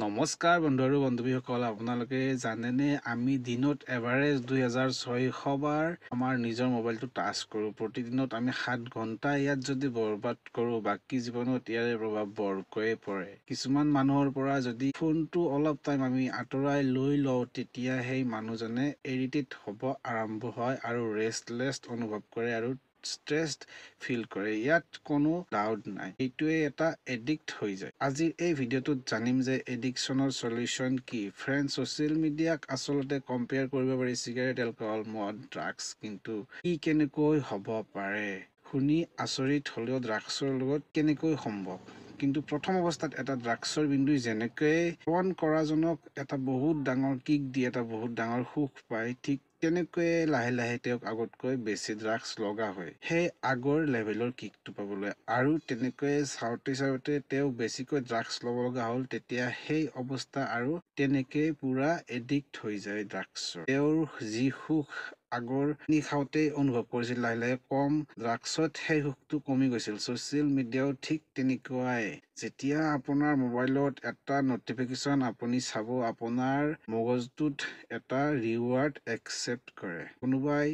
নমস্কাৰ বন্ধু আৰু বান্ধৱীসকল আপোনালোকে জানেনে আমি দিনত এভাৰেজ দুই হাজাৰ ছয়শ বাৰ আমাৰ নিজৰ মোবাইলটো টাচ কৰোঁ প্ৰতিদিনত আমি সাত ঘণ্টা ইয়াত যদি বৰবাদ কৰোঁ বাকী জীৱনত ইয়াৰে প্ৰভাৱ বৰকৈয়ে পৰে কিছুমান মানুহৰ পৰা যদি ফোনটো অলপ টাইম আমি আঁতৰাই লৈ লওঁ তেতিয়া সেই মানুহজনে এৰিটেট হ'ব আৰম্ভ হয় আৰু ৰেষ্টলেছ অনুভৱ কৰে আৰু ষ্ট্ৰেছড ফিল কৰে ইয়াত কোনো ডাউট নাই এইটোৱে এটা এডিক্ট হৈ যায় আজি এই ভিডিঅ'টোত জানিম যে এডিকশ্যনৰ চলিউশ্যন কি ফ্ৰেণ্ড ছ'চিয়েল মিডিয়াক আচলতে কম্পেয়াৰ কৰিব পাৰি চিগাৰেট এলকহল মদ ড্ৰাগছ কিন্তু কি কেনেকৈ হ'ব পাৰে শুনি আচৰিত হ'লেও ড্ৰাগছৰ লগত কেনেকৈ সম্ভৱ কিন্তু প্ৰথম অৱস্থাত এটা ড্ৰাগছৰ বিন্দুই যেনেকৈ সেৱন কৰাজনক এটা বহুত ডাঙৰ কিক দি এটা বহুত ডাঙৰ সুখ পায় ঠিক তেনেকৈয়ে লাহে লাহে তেওঁক আগতকৈ বেছি ড্ৰাগছ লগা হয় সেই আগৰ লেভেলৰ কিকটো পাবলৈ আৰু তেনেকৈয়ে চাওঁতে চাওঁতে তেওঁ বেছিকৈ ড্ৰাগছ ল'ব লগা হ'ল তেতিয়া সেই অৱস্থা আৰু তেনেকৈয়ে পূৰা এডিক্ট হৈ যায় ড্ৰাগছৰ তেওঁৰ যি সুখ আগৰ নিশাওতেই অনুভৱ কৰিছিল লাহে লাহে কম ড্ৰাগছত সেই সুখটো কমি গৈছিল ছ'চিয়েল মিডিয়াও ঠিক তেনেকুৱাই যেতিয়া আপোনাৰ মোবাইলত এটা ন'টিফিকেশ্যন আপুনি চাব আপোনাৰ মগজটোত এটা ৰিৱাৰ্ড একচেপ্ট কৰে কোনোবাই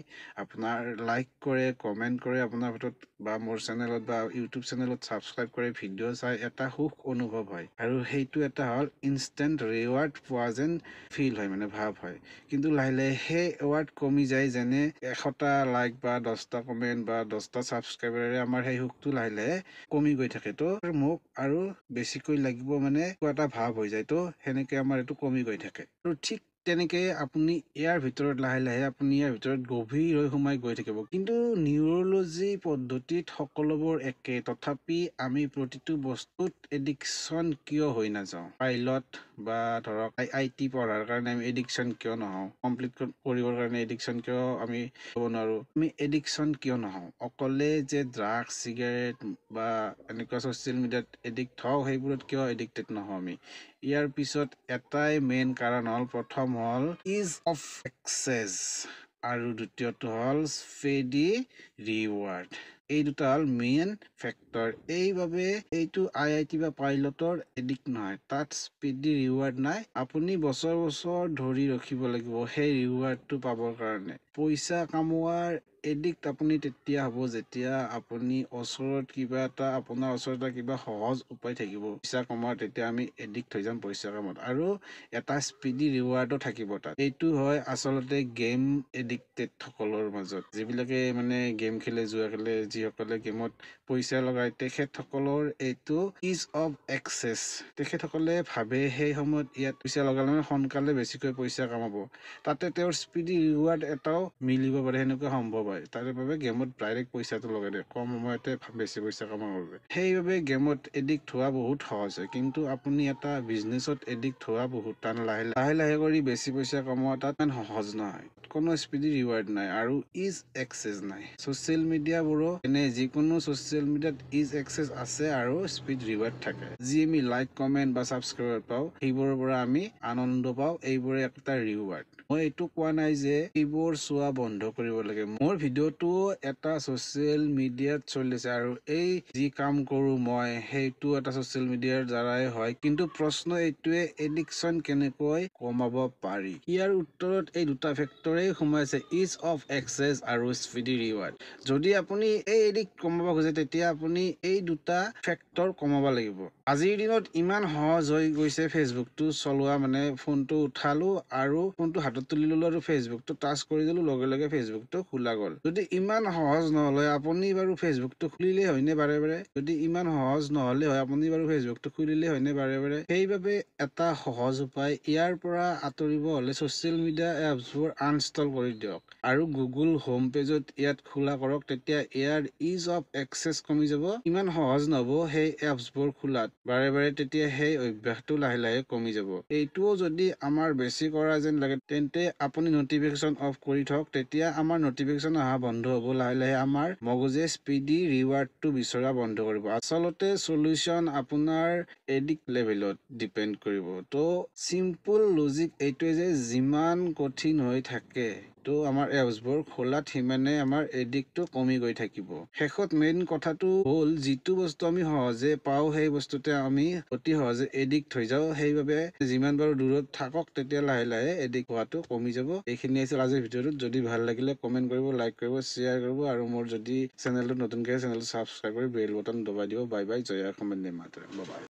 আপোনাৰ লাইক কৰে কমেণ্ট কৰে আপোনাৰ ভিতৰত বা মোৰ চেনেলত বা ইউটিউব চেনেলত ছাবস্ক্ৰাইব কৰে ভিডিঅ' চাই এটা সুখ অনুভৱ হয় আৰু সেইটো এটা হ'ল ইনষ্টেণ্ট ৰিৱাৰ্ড পোৱা যেন ফিল হয় মানে ভাৱ হয় কিন্তু লাহে লাহে সেই এৱাৰ্ড কমি যায় লাহে যেনে এশটা লাইক বা দহটা কমেণ্ট বা দহটা ছাবস্ক্ৰাইবাৰেৰে আমাৰ সেই সুখটো লাহে লাহে কমি গৈ থাকে তো মোক আৰু বেছিকৈ লাগিব মানে এটা ভাৱ হৈ যায় তো সেনেকে আমাৰ এইটো কমি গৈ থাকে তো ঠিক তেনেকে আপুনি ইয়াৰ ভিতৰত লাহে লাহে আপুনি ইয়াৰ ভিতৰত গভীৰ হৈ সোমাই গৈ থাকিব কিন্তু নিউৰলজি পদ্ধতিত সকলোবোৰ একে তথাপি আমি প্ৰতিটো বস্তুত এডিকশ্যন কিয় হৈ নাযাওঁ পাইলট বা ধৰক আই আই টি পঢ়াৰ কাৰণে আমি এডিকশ্যন কিয় নহওঁ কমপ্লিট কৰিবৰ কাৰণে এডিকশ্যন কিয় আমি ক'ব নোৱাৰোঁ আমি এডিকশ্যন কিয় নহওঁ অকলে যে ড্ৰাগছ চিগাৰেট বা এনেকুৱা ছ'চিয়েল মিডিয়াত এডিক্ট হওঁ সেইবোৰত কিয় এডিক্টেড নহওঁ আমি ইয়াৰ পিছত এটাই মেইন কাৰণ হ'ল প্ৰথম হ'ল ইজ অফ এক্সেছ আৰু দ্বিতীয়টো হ'ল ফেডি ৰিৱাৰ্ড এই দুটা হল মেইন ফেক্টৰ এইবাবে এইটো আই আই টি বা পাইলটৰ এডিক নহয় তাত স্পীডি ৰিৱাৰ্ড নাই আপুনি বছৰ বছৰ ধৰি ৰখিব লাগিব সেই ৰিৱাৰ্ডটো পাবৰ কাৰণে পইচা কামোৱাৰ এডিক আপুনি তেতিয়া হ'ব যেতিয়া আপুনি ওচৰত কিবা এটা আপোনাৰ ওচৰত এটা কিবা সহজ উপায় থাকিব পইচা কমোৱাৰ তেতিয়া আমি এডিক্ট হৈ যাম পইচা কামত আৰু এটা স্পীডি ৰিৱাৰ্ডো থাকিব তাত এইটো হয় আচলতে গেম এডিক্টেড এডিক্টেডসকলৰ মাজত যিবিলাকে মানে গেম খেলে যোৱা খেলে যিসকলে গেমত পইচা লগায় তেখেতসকলৰ এইটো ইজ অব এক্সেচ তেখেতসকলে ভাবে সেই সময়ত ইয়াত পইচা লগালে মানে সোনকালে বেছিকৈ পইচা কামাব তাতে তেওঁৰ স্পীডি ৰিৱাৰ্ড এটাও মিলিব পাৰে সেনেকুৱা সম্ভৱ হয় তাৰ বাবে গেমত ডাইৰেক্ট পইচাটো লগাই দিয়ে কম সময়তে বেছি পইচা কামাবৰ বাবে সেইবাবে গেমত এডিক্ট হোৱা বহুত সহজ হয় কিন্তু আপুনি এটা বিজনেছত এডিক্ট হোৱা বহুত টান লাহে লাহে লাহে লাহে কৰি বেছি পইচা কমোৱা তাত ইমান সহজ নহয় কোনো স্পিডি ৰিৱাৰ্ড নাই আৰু ইজ এক্সেছ নাই ছ'চিয়েল মিডিয়াবোৰো এনে যিকোনো ছ'চিয়েল মিডিয়াত ইজ এক্সেছ আছে আৰু স্পীড ৰিৱাৰ্ড থাকে যি আমি লাইক কমেণ্ট বা ছাবস্ক্ৰাইবাৰ পাওঁ সেইবোৰৰ পৰা আমি আনন্দ পাওঁ এইবোৰে এটা ৰিৱাৰ্ড মই এইটো কোৱা নাই যে এইবোৰ চোৱা বন্ধ কৰিব লাগে মোৰ ভিডিঅ'টো এটা ছ'চিয়েল মিডিয়াত চলিছে আৰু এই যি কাম কৰোঁ মই সেইটো এটা ছ'চিয়েল মিডিয়াৰ দ্বাৰাই হয় কিন্তু প্ৰশ্ন এইটোৱে এডিকশ্যন কেনেকৈ কমাব পাৰি ইয়াৰ উত্তৰত এই দুটা ফেক্টৰে বিচাৰি সোমাইছে ইজ অফ এক্সেছ আৰু স্পীডি ৰিৱাৰ্ড যদি আপুনি এই এদিক কমাব খোজে তেতিয়া আপুনি এই দুটা ফেক্টৰ কমাব লাগিব আজিৰ দিনত ইমান সহজ হৈ গৈছে ফেচবুকটো চলোৱা মানে ফোনটো উঠালো আৰু ফোনটো হাতত তুলি ললো আৰু ফেচবুকটো টাচ কৰি দিলো লগে লগে ফেচবুকটো খোলা গ'ল যদি ইমান সহজ নহ'লে আপুনি বাৰু ফেচবুকটো খুলিলে হয়নে বাৰে বাৰে যদি ইমান সহজ নহ'লে হয় আপুনি বাৰু ফেচবুকটো খুলিলে হয়নে বাৰে বাৰে সেইবাবে এটা সহজ উপায় ইয়াৰ পৰা আঁতৰিব হ'লে ছ'চিয়েল মিডিয়া এপছবোৰ আন ইনষ্টল কৰি দিয়ক আৰু গুগল হোম পেজত ইয়াত খোলা কৰক তেতিয়া ইয়াৰ ইজ অফ একচেছ কমি যাব ইমান সহজ নহ'ব সেই এপছবোৰ খোলাত বাৰে বাৰে তেতিয়া সেই অভ্যাসটো লাহে লাহে কমি যাব এইটোও যদি আমাৰ বেছি কৰা যেন লাগে তেন্তে আপুনি নটিফিকেশ্যন অফ কৰি থওক তেতিয়া আমাৰ নটিফিকেশ্যন অহা বন্ধ হ'ব লাহে লাহে আমাৰ মগজে স্পীডি ৰিৱাৰ্ডটো বিচৰা বন্ধ কৰিব আচলতে চলিউশ্যন আপোনাৰ এডিক লেভেলত ডিপেণ্ড কৰিব ত' চিম্পুল লজিক এইটোৱে যে যিমান কঠিন হৈ থাকে থাকে তো আমাৰ এপছবোৰ খোলাত সিমানে আমাৰ এডিক্টটো কমি গৈ থাকিব শেষত মেইন কথাটো হ'ল যিটো বস্তু আমি সহজে পাওঁ সেই বস্তুতে আমি অতি সহজে এডিক্ট হৈ যাওঁ সেইবাবে যিমান বাৰু দূৰত থাকক তেতিয়া লাহে লাহে এডিক্ট হোৱাটো কমি যাব এইখিনি আছিল আজিৰ ভিডিঅ'টোত যদি ভাল লাগিলে কমেণ্ট কৰিব লাইক কৰিব শ্বেয়াৰ কৰিব আৰু মোৰ যদি চেনেলটো নতুনকৈ চেনেলটো ছাবস্ক্ৰাইব কৰি বেল বটন দবাই দিব বাই বাই জয়া কমেণ্ট নিমাত্ৰ বাই